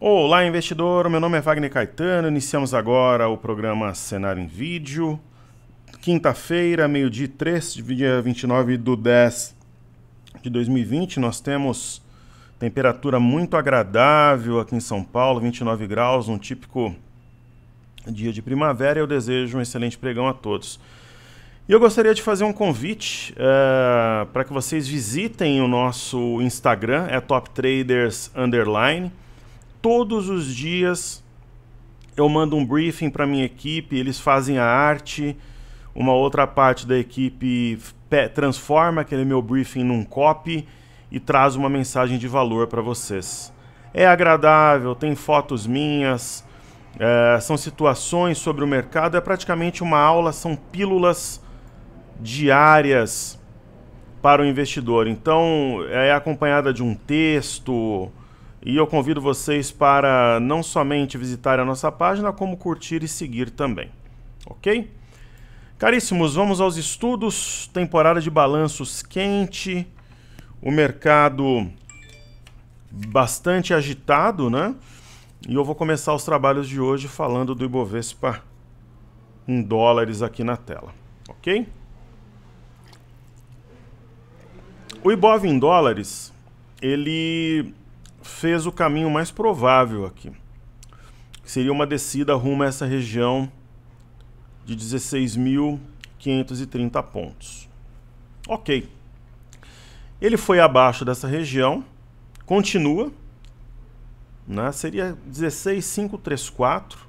Olá, investidor. Meu nome é Wagner Caetano. Iniciamos agora o programa Cenário em Vídeo. Quinta-feira, meio-dia 3, dia 29 do 10 de 2020. Nós temos temperatura muito agradável aqui em São Paulo, 29 graus, um típico dia de primavera. Eu desejo um excelente pregão a todos. E eu gostaria de fazer um convite uh, para que vocês visitem o nosso Instagram, é toptraders Underline. Todos os dias eu mando um briefing para minha equipe, eles fazem a arte, uma outra parte da equipe transforma aquele meu briefing num copy e traz uma mensagem de valor para vocês. É agradável, tem fotos minhas, é, são situações sobre o mercado, é praticamente uma aula, são pílulas diárias para o investidor. Então, é acompanhada de um texto, e eu convido vocês para não somente visitar a nossa página, como curtir e seguir também. Ok? Caríssimos, vamos aos estudos. Temporada de balanços quente, o mercado bastante agitado, né? E eu vou começar os trabalhos de hoje falando do Ibovespa em dólares aqui na tela, ok? O Ibov em dólares, ele fez o caminho mais provável aqui, seria uma descida rumo a essa região de 16.530 pontos. Ok. Ele foi abaixo dessa região, continua, né? seria 16,534,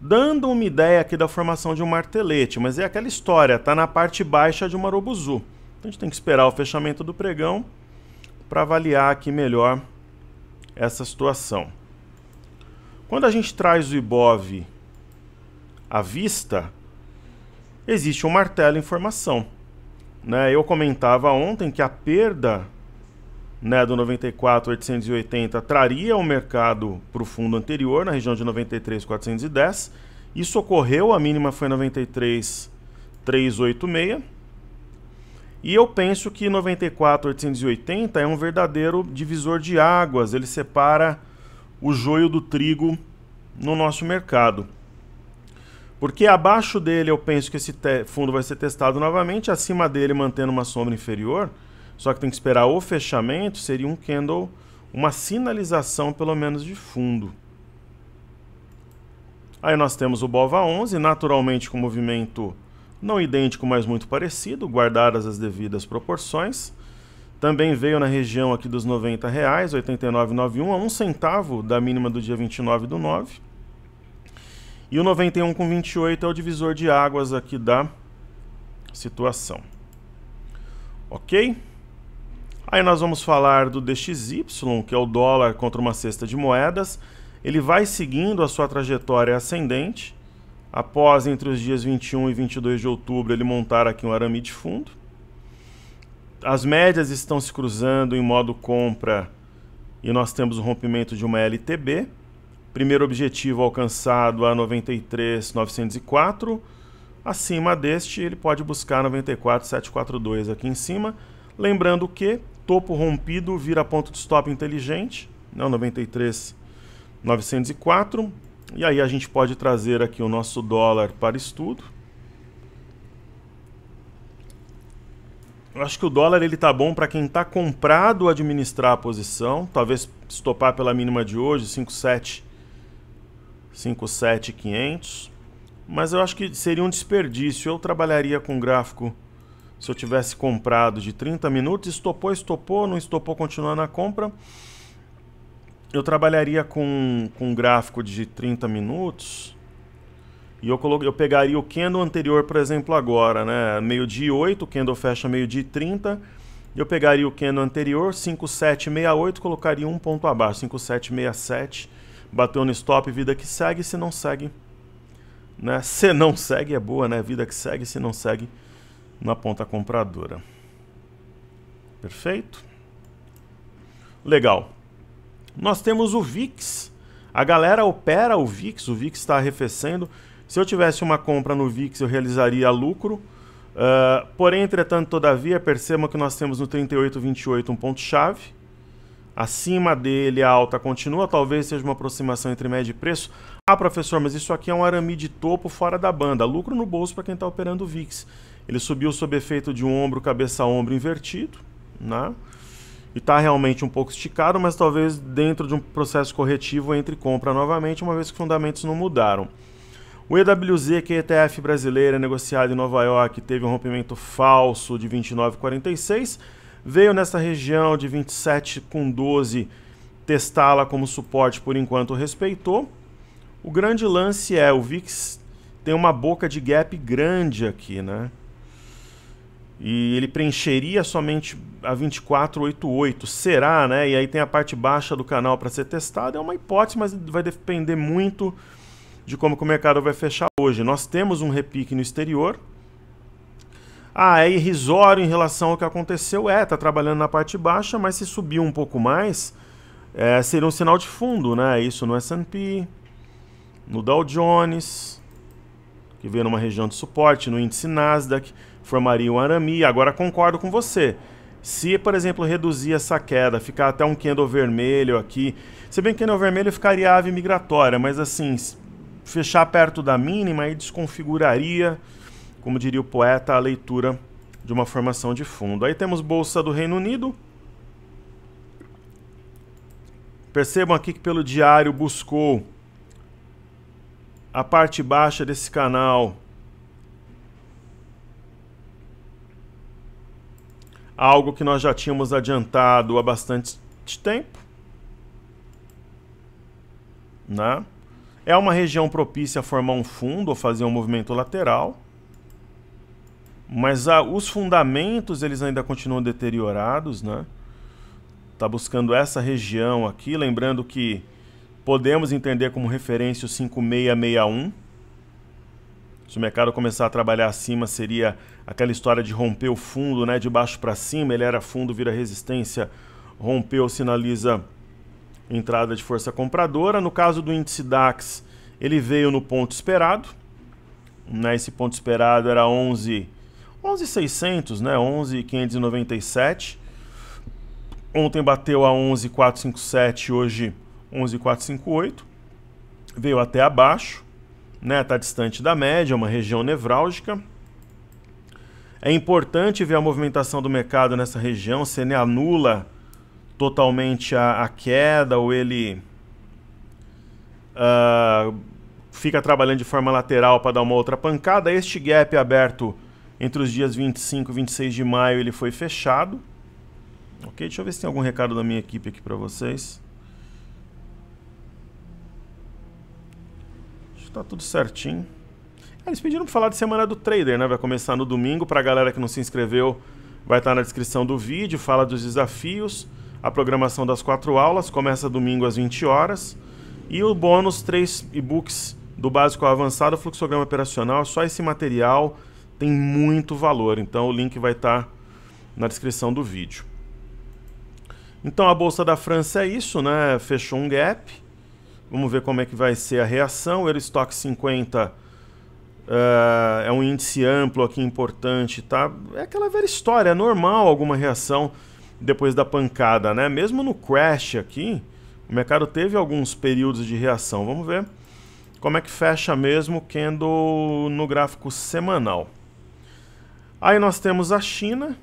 dando uma ideia aqui da formação de um martelete, mas é aquela história, está na parte baixa de um marobuzu. Então a gente tem que esperar o fechamento do pregão para avaliar aqui melhor essa situação. Quando a gente traz o IBOV à vista, existe um martelo em formação. Né? Eu comentava ontem que a perda né, do 94,880 traria o mercado para o fundo anterior, na região de 93,410. Isso ocorreu, a mínima foi 93,386 e eu penso que 94880 é um verdadeiro divisor de águas, ele separa o joio do trigo no nosso mercado. Porque abaixo dele eu penso que esse fundo vai ser testado novamente, acima dele mantendo uma sombra inferior, só que tem que esperar o fechamento, seria um candle, uma sinalização pelo menos de fundo. Aí nós temos o BOVA 11, naturalmente com movimento não idêntico, mas muito parecido, guardadas as devidas proporções. Também veio na região aqui dos R$ 90,89,91, a um centavo da mínima do dia 29 do 9. E o 91,28 é o divisor de águas aqui da situação. Ok? Aí nós vamos falar do DXY, que é o dólar contra uma cesta de moedas. Ele vai seguindo a sua trajetória ascendente. Após, entre os dias 21 e 22 de outubro, ele montar aqui um arame de fundo. As médias estão se cruzando em modo compra e nós temos o rompimento de uma LTB. Primeiro objetivo alcançado a 93,904. Acima deste, ele pode buscar 94,742 aqui em cima. Lembrando que topo rompido vira ponto de stop inteligente, não né, 93,904. E aí a gente pode trazer aqui o nosso dólar para estudo. Eu acho que o dólar ele tá bom para quem está comprado administrar a posição, talvez estopar pela mínima de hoje, 57 57500. Mas eu acho que seria um desperdício. Eu trabalharia com gráfico se eu tivesse comprado de 30 minutos, estopou, estopou, não estopou, continuando na compra eu trabalharia com, com um gráfico de 30 minutos e eu, coloquei, eu pegaria o candle anterior, por exemplo, agora, né? Meio-dia 8, o candle fecha meio-dia 30. Eu pegaria o candle anterior, 5768, colocaria um ponto abaixo, 5767. Bateu no stop, vida que segue, se não segue. Né? Se não segue é boa, né? Vida que segue, se não segue na ponta compradora. Perfeito? Legal. Nós temos o VIX. A galera opera o VIX, o VIX está arrefecendo. Se eu tivesse uma compra no VIX, eu realizaria lucro. Uh, porém, entretanto, todavia, percebam que nós temos no 38,28 um ponto-chave. Acima dele, a alta continua. Talvez seja uma aproximação entre média e preço. Ah, professor, mas isso aqui é um arame de topo fora da banda. Lucro no bolso para quem está operando o VIX. Ele subiu sob efeito de um ombro, cabeça-ombro invertido. Né? e está realmente um pouco esticado, mas talvez dentro de um processo corretivo entre compra novamente, uma vez que fundamentos não mudaram. O EWZ, que é ETF brasileira negociado em Nova York, teve um rompimento falso de 29,46, veio nessa região de 27,12 testá-la como suporte por enquanto respeitou. O grande lance é o VIX tem uma boca de gap grande aqui, né? e ele preencheria somente a 2488. Será, né? E aí tem a parte baixa do canal para ser testada. É uma hipótese, mas vai depender muito de como o mercado vai fechar hoje. Nós temos um repique no exterior. Ah, é irrisório em relação ao que aconteceu. É, tá trabalhando na parte baixa, mas se subiu um pouco mais, é, seria um sinal de fundo, né? Isso no S&P, no Dow Jones, que veio numa região de suporte, no índice Nasdaq formaria um arame. Agora concordo com você. Se, por exemplo, reduzir essa queda, ficar até um candle vermelho aqui, se bem que candle vermelho ficaria ave migratória, mas assim, fechar perto da mínima aí desconfiguraria, como diria o poeta, a leitura de uma formação de fundo. Aí temos bolsa do Reino Unido. Percebam aqui que pelo diário buscou a parte baixa desse canal algo que nós já tínhamos adiantado há bastante tempo. Né? É uma região propícia a formar um fundo ou fazer um movimento lateral. Mas ah, os fundamentos eles ainda continuam deteriorados, né? Tá buscando essa região aqui, lembrando que podemos entender como referência o 5661 se o mercado começar a trabalhar acima, seria aquela história de romper o fundo, né? De baixo para cima, ele era fundo, vira resistência, rompeu, sinaliza entrada de força compradora. No caso do índice DAX, ele veio no ponto esperado, né? Esse ponto esperado era 11 11.600, né? 11.597. Ontem bateu a 11.457, hoje 11.458. Veio até abaixo né? Está distante da média, é uma região nevrálgica. É importante ver a movimentação do mercado nessa região, se ele anula totalmente a, a queda ou ele uh, fica trabalhando de forma lateral para dar uma outra pancada. Este gap aberto entre os dias 25 e 26 de maio ele foi fechado. Ok, deixa eu ver se tem algum recado da minha equipe aqui para vocês. Tá tudo certinho. Ah, eles pediram pra falar de semana do trader, né? Vai começar no domingo. Pra galera que não se inscreveu, vai estar tá na descrição do vídeo. Fala dos desafios. A programação das quatro aulas começa domingo às 20 horas. E o bônus, três e-books do básico ao avançado, fluxograma operacional. Só esse material tem muito valor. Então o link vai estar tá na descrição do vídeo. Então a bolsa da França é isso, né? Fechou um gap. Vamos ver como é que vai ser a reação. O Eurostock 50 uh, é um índice amplo aqui importante, tá? É aquela velha história, é normal alguma reação depois da pancada, né? Mesmo no crash aqui, o mercado teve alguns períodos de reação. Vamos ver como é que fecha mesmo Kendo no gráfico semanal. Aí nós temos a China.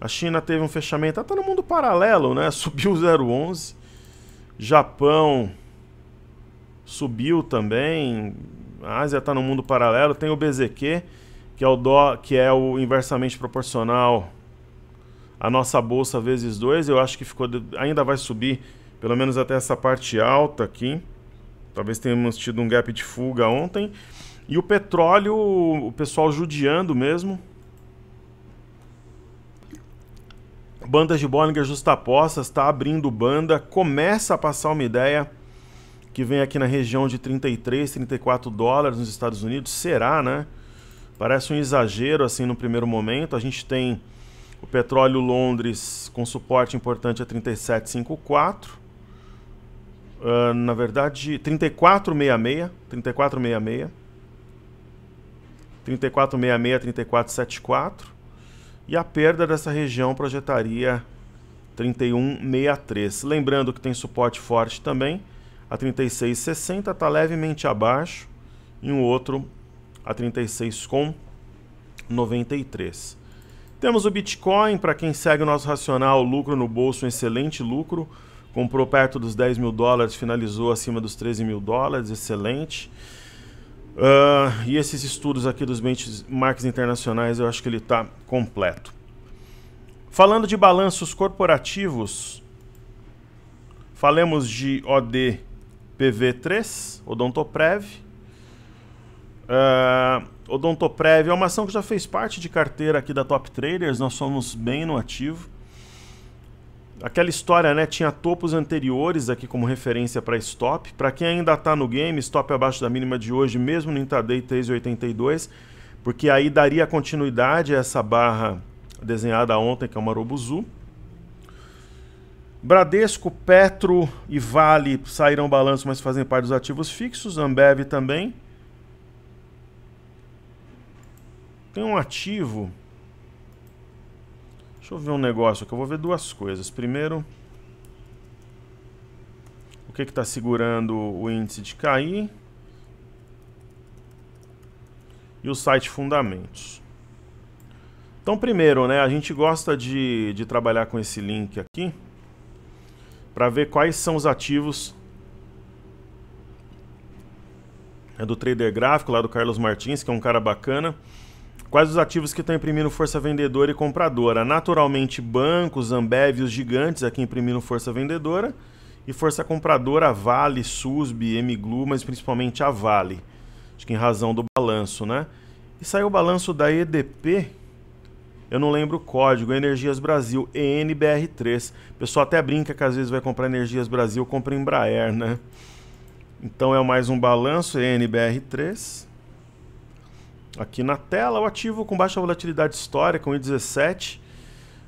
A China teve um fechamento, até tá no mundo paralelo, né? Subiu 0,11. Japão subiu também. A Ásia está no mundo paralelo. Tem o BZQ, que é o, dó, que é o inversamente proporcional à nossa bolsa vezes 2. Eu acho que ficou ainda vai subir, pelo menos até essa parte alta aqui. Talvez tenhamos tido um gap de fuga ontem. E o petróleo, o pessoal judiando mesmo. Bandas de Bollinger justapostas, está abrindo banda, começa a passar uma ideia que vem aqui na região de 33, 34 dólares nos Estados Unidos. Será, né? Parece um exagero assim no primeiro momento. A gente tem o petróleo Londres com suporte importante a 37,54. Uh, ah, na verdade, 34,66. 34,66. 34,66, 34,74. E a perda dessa região projetaria 31,63. Lembrando que tem suporte forte também a 36,60 está levemente abaixo e um outro a 36,93. Temos o Bitcoin, para quem segue o nosso racional, lucro no bolso, um excelente lucro. Comprou perto dos 10 mil dólares, finalizou acima dos 13 mil dólares, excelente. Uh, e esses estudos aqui dos benchmarks internacionais, eu acho que ele está completo. Falando de balanços corporativos, falemos de OD PV3, Odontoprev. Uh, Odontoprev é uma ação que já fez parte de carteira aqui da Top Traders, nós somos bem no ativo. Aquela história, né? Tinha topos anteriores aqui como referência para stop. Para quem ainda está no game, stop é abaixo da mínima de hoje, mesmo no intraday 3,82, porque aí daria continuidade a essa barra desenhada ontem, que é uma Robuzu. Bradesco, Petro e Vale saíram balanço, mas fazem parte dos ativos fixos. Ambev também. Tem um ativo. Deixa eu ver um negócio aqui. Eu vou ver duas coisas. Primeiro, o que está segurando o índice de cair. E o site Fundamentos. Então, primeiro, né, a gente gosta de, de trabalhar com esse link aqui para ver quais são os ativos é do trader gráfico lá do Carlos Martins, que é um cara bacana. Quais os ativos que estão imprimindo força vendedora e compradora? Naturalmente, bancos, Ambev, os gigantes aqui imprimindo força vendedora. E força compradora, Vale, SUSB, Mglu, mas principalmente a Vale. Acho que em razão do balanço, né? E saiu o balanço da EDP, eu não lembro o código, Energias Brasil, ENBR3. O pessoal até brinca que às vezes vai comprar Energias Brasil, compra Embraer, né? Então é mais um balanço, ENBR3. Aqui na tela, o ativo com baixa volatilidade histórica, i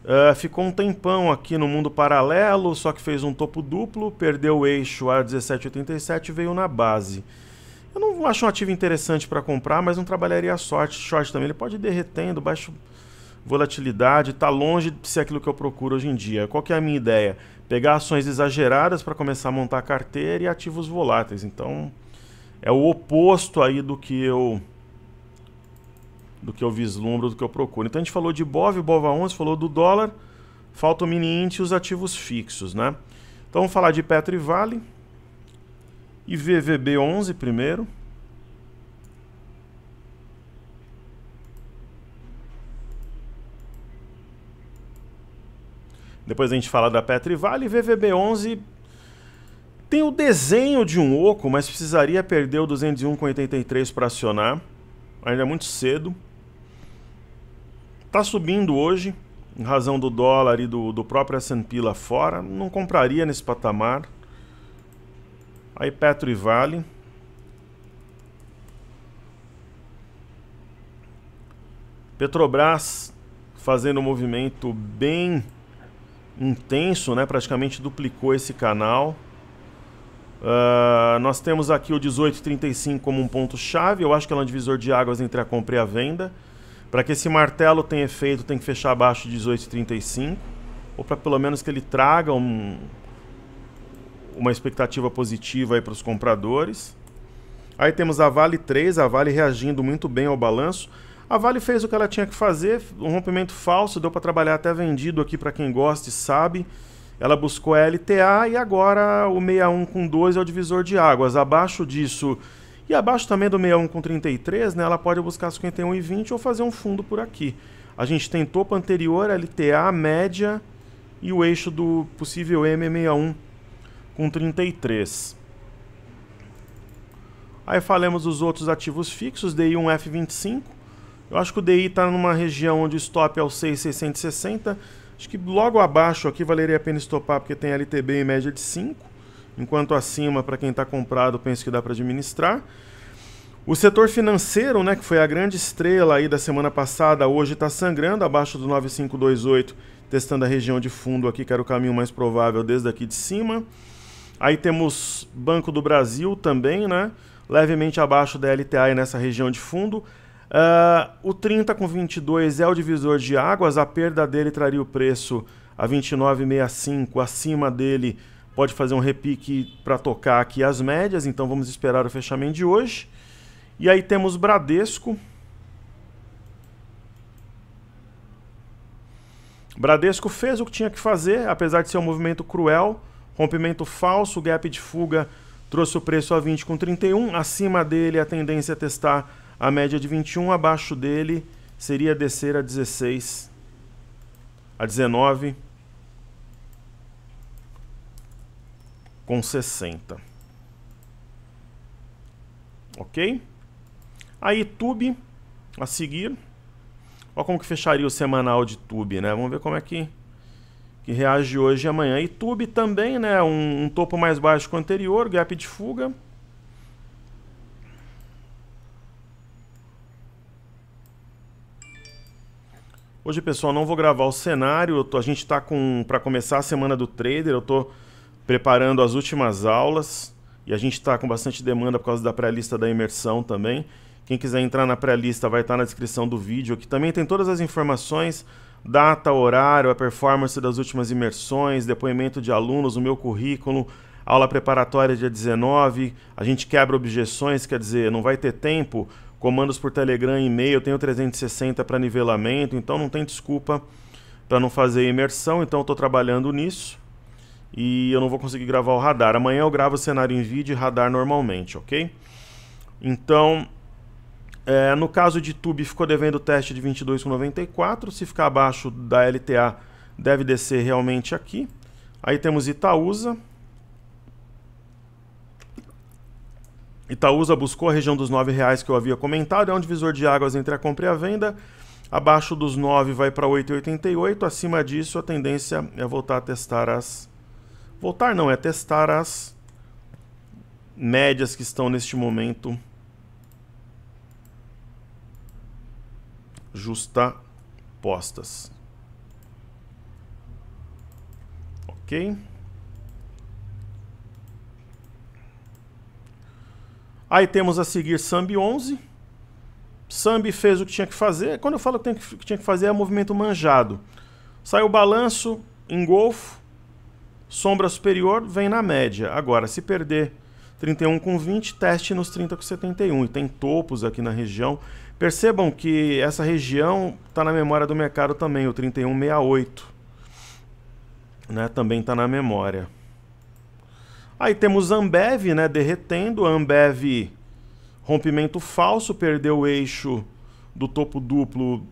Uh, ah, ficou um tempão aqui no mundo paralelo, só que fez um topo duplo, perdeu o eixo a 17,87 e veio na base. Eu não acho um ativo interessante para comprar, mas não trabalharia a sorte. Short também, ele pode ir derretendo, baixo volatilidade, está longe de ser aquilo que eu procuro hoje em dia. Qual que é a minha ideia? Pegar ações exageradas para começar a montar a carteira e ativos voláteis. Então, é o oposto aí do que eu do que eu vislumbro, do que eu procuro. Então a gente falou de BOV, BOVA11, falou do dólar, falta o mini índice e os ativos fixos, né? Então vamos falar de Petro e Vale e VVB11 primeiro. Depois a gente fala da Petri Vale. VVB11 tem o desenho de um oco, mas precisaria perder o 201,83 para acionar. Ainda é muito cedo. Tá subindo hoje, em razão do dólar e do, do próprio S&P lá fora. Não compraria nesse patamar. Aí Petro e Vale. Petrobras fazendo um movimento bem intenso, né? Praticamente duplicou esse canal. Uh, nós temos aqui o 1835 como um ponto-chave. Eu acho que ela é um divisor de águas entre a compra e a venda. Para que esse martelo tenha efeito, tem que fechar abaixo de 1835. Ou para pelo menos que ele traga um, uma expectativa positiva para os compradores. Aí temos a Vale 3, a Vale reagindo muito bem ao balanço. A Vale fez o que ela tinha que fazer, um rompimento falso, deu para trabalhar até vendido aqui para quem gosta e sabe. Ela buscou a LTA e agora o 61 com 2 é o divisor de águas. Abaixo disso e abaixo também do 61 com 33, né, ela pode buscar 51 e 20 ou fazer um fundo por aqui. A gente tem topo anterior, LTA, média e o eixo do possível M61 com 33. Aí falamos dos outros ativos fixos, DI1F25. Eu acho que o DI está numa região onde o stop é o 6,660. Acho que logo abaixo aqui valeria a pena estopar, porque tem LTB em média de 5. Enquanto acima, para quem está comprado, penso que dá para administrar. O setor financeiro, né, que foi a grande estrela aí da semana passada, hoje está sangrando abaixo do 9528, testando a região de fundo aqui, que era o caminho mais provável desde aqui de cima. Aí temos Banco do Brasil também, né, levemente abaixo da LTA nessa região de fundo. Uh, o 30 com 22 é o divisor de águas, a perda dele traria o preço a 29,65, acima dele pode fazer um repique para tocar aqui as médias, então vamos esperar o fechamento de hoje. E aí temos Bradesco. Bradesco fez o que tinha que fazer, apesar de ser um movimento cruel, rompimento falso, gap de fuga trouxe o preço a 20 com 31, acima dele a tendência é testar a média de 21, abaixo dele seria descer a 16, a 19 com 60. OK? Aí tube a seguir. Olha como que fecharia o semanal de tube, né? Vamos ver como é que que reage hoje e amanhã. E tube também, né? Um, um topo mais baixo que o anterior, gap de fuga. Hoje, pessoal, não vou gravar o cenário. Tô, a gente está com para começar a semana do trader. Eu estou preparando as últimas aulas e a gente está com bastante demanda por causa da pré-lista da imersão também. Quem quiser entrar na pré-lista vai estar tá na descrição do vídeo. Aqui também tem todas as informações, data, horário, a performance das últimas imersões, depoimento de alunos, o meu currículo, aula preparatória dia 19. A gente quebra objeções, quer dizer, não vai ter tempo comandos por Telegram, e-mail, eu tenho 360 para nivelamento, então não tem desculpa para não fazer imersão, então eu estou trabalhando nisso e eu não vou conseguir gravar o radar. Amanhã eu gravo o cenário em vídeo e radar normalmente, ok? Então, é, no caso de Tube, ficou devendo o teste de 22,94. Se ficar abaixo da LTA, deve descer realmente aqui. Aí temos Itaúsa, Itaúsa buscou a região dos R$ 9,00 que eu havia comentado, é um divisor de águas entre a compra e a venda. Abaixo dos 9 vai para 8,88, acima disso a tendência é voltar a testar as voltar não, é testar as médias que estão neste momento justa postas. OK? Aí temos a seguir Sambi 11. Sambi fez o que tinha que fazer. Quando eu falo que, tinha que fazer, é movimento manjado. Saiu o balanço, engolfo, sombra superior, vem na média. Agora, se perder 31 com 20, teste nos 30 com 71. E tem topos aqui na região. Percebam que essa região está na memória do mercado também, o 3168. Né? Também está na memória. Aí temos Ambev, né, derretendo. Ambev, rompimento falso, perdeu o eixo do topo duplo,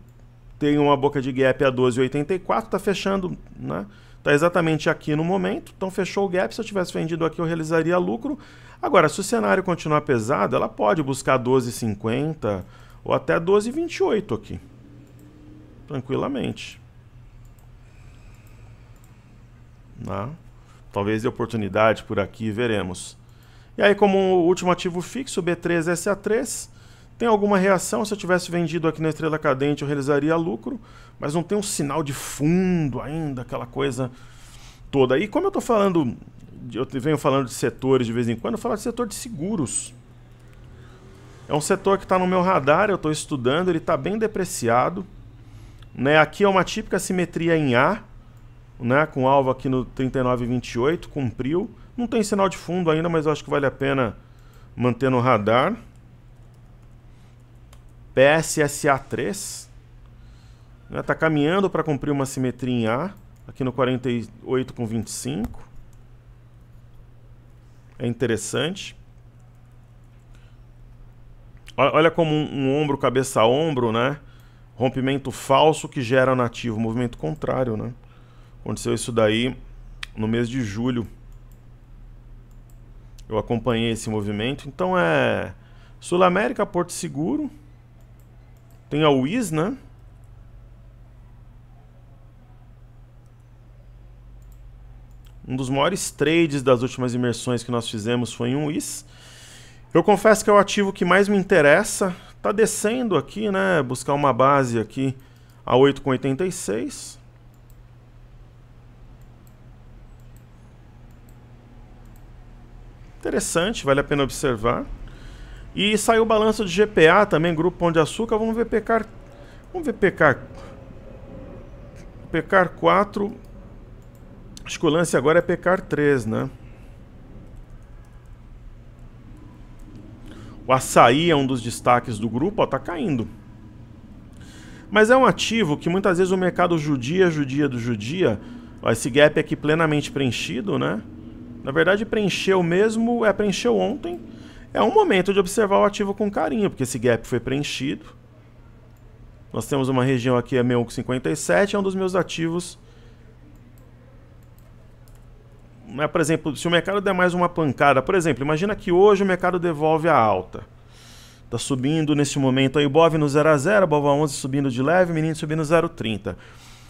tem uma boca de gap a 12,84, está fechando, né? Está exatamente aqui no momento, então fechou o gap. Se eu tivesse vendido aqui, eu realizaria lucro. Agora, se o cenário continuar pesado, ela pode buscar 12,50 ou até 12,28 aqui, tranquilamente. tá Talvez de oportunidade por aqui, veremos. E aí, como último ativo fixo, B3SA3. Tem alguma reação? Se eu tivesse vendido aqui na estrela cadente, eu realizaria lucro, mas não tem um sinal de fundo ainda, aquela coisa toda. E como eu estou falando, eu venho falando de setores de vez em quando, eu falo de setor de seguros. É um setor que está no meu radar, eu estou estudando, ele está bem depreciado. Né? Aqui é uma típica simetria em A, né, com alvo aqui no 39,28, cumpriu. Não tem sinal de fundo ainda, mas eu acho que vale a pena manter no radar. PSSA3 está né, tá caminhando para cumprir uma simetria em A, aqui no 48,25. É interessante. Olha como um, um ombro, cabeça ombro, né? Rompimento falso que gera nativo, movimento contrário, né? Aconteceu isso daí no mês de julho. Eu acompanhei esse movimento. Então é Sul América, Porto Seguro. Tem a Wiz, né? Um dos maiores trades das últimas imersões que nós fizemos foi em um Eu confesso que é o ativo que mais me interessa. Tá descendo aqui, né? Buscar uma base aqui a 8,86. Interessante, vale a pena observar. E saiu o balanço de GPA também, Grupo Pão de Açúcar. Vamos ver pecar Vamos ver pecar pecar 4. Acho que o lance agora é pecar 3, né? O açaí é um dos destaques do grupo, ó, tá caindo. Mas é um ativo que muitas vezes o mercado judia, judia do judia, ó, esse gap aqui plenamente preenchido, né? Na verdade, preencheu mesmo, é preencheu ontem. É um momento de observar o ativo com carinho, porque esse gap foi preenchido. Nós temos uma região aqui, M157, é um dos meus ativos. Né, por exemplo, se o mercado der mais uma pancada, por exemplo, imagina que hoje o mercado devolve a alta. está subindo nesse momento aí, Bov no 0 a 0, Bov a 11 subindo de leve, Menino subindo 0,30.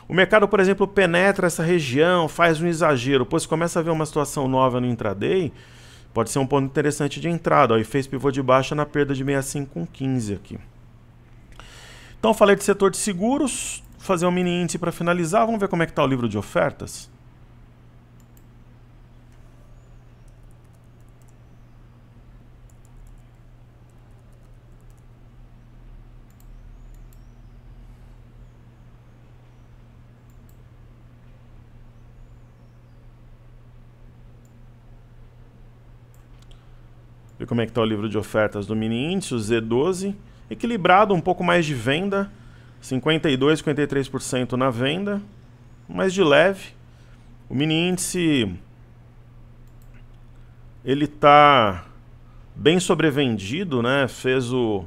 O mercado, por exemplo, penetra essa região, faz um exagero, pois começa a ver uma situação nova no intraday, pode ser um ponto interessante de entrada. Ó, e fez pivô de baixa na perda de 65 com 15 aqui. Então falei de setor de seguros, fazer um mini índice para finalizar. Vamos ver como é que está o livro de ofertas. como é que está o livro de ofertas do mini índice, o Z12. Equilibrado, um pouco mais de venda, 52, 53% na venda, mas de leve. O mini índice ele está bem sobrevendido, né? Fez o,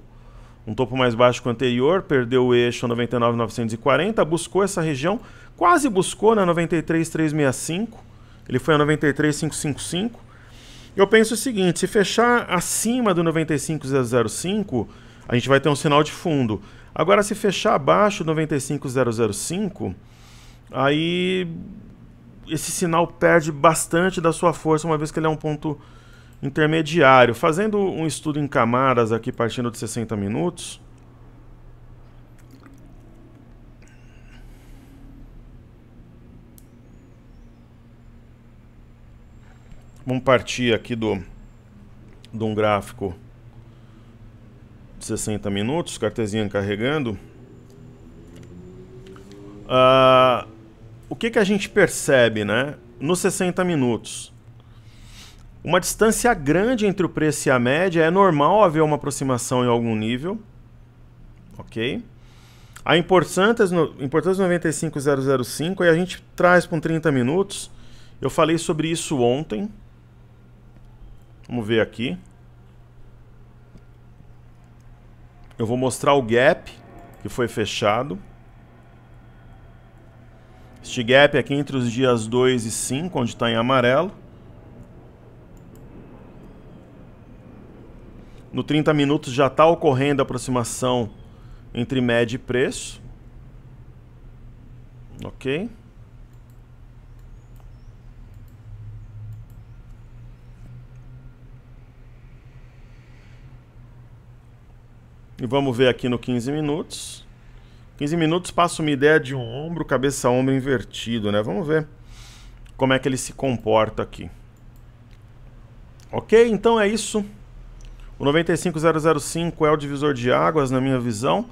um topo mais baixo que o anterior, perdeu o eixo 99,940, buscou essa região, quase buscou na né? 93,365, ele foi a 93,555, eu penso o seguinte: se fechar acima do 95005, a gente vai ter um sinal de fundo. Agora, se fechar abaixo do 95005, aí esse sinal perde bastante da sua força, uma vez que ele é um ponto intermediário. Fazendo um estudo em camadas aqui, partindo de 60 minutos, Vamos partir aqui do de um gráfico de 60 minutos, cartezinha carregando. Uh, o que, que a gente percebe né, nos 60 minutos? Uma distância grande entre o preço e a média, é normal haver uma aproximação em algum nível. Ok? A importância, importância 95005, aí a gente traz para um 30 minutos. Eu falei sobre isso ontem. Vamos ver aqui. Eu vou mostrar o gap que foi fechado. Este gap aqui entre os dias 2 e 5, onde está em amarelo. No 30 minutos já está ocorrendo a aproximação entre média e preço. Ok. E vamos ver aqui no 15 minutos. 15 minutos passa uma ideia de um ombro, cabeça, ombro invertido, né? Vamos ver como é que ele se comporta aqui. Ok, então é isso. O 95005 é o divisor de águas, na minha visão.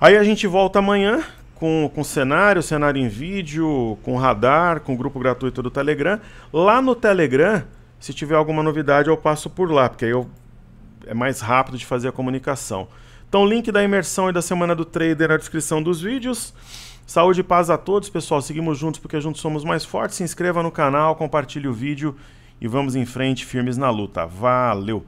Aí a gente volta amanhã com, com cenário, cenário em vídeo, com radar, com grupo gratuito do Telegram. Lá no Telegram, se tiver alguma novidade, eu passo por lá, porque aí eu é mais rápido de fazer a comunicação. Então, link da imersão e da semana do trader na descrição dos vídeos. Saúde e paz a todos, pessoal. Seguimos juntos porque juntos somos mais fortes. Se inscreva no canal, compartilhe o vídeo e vamos em frente, firmes na luta. Valeu!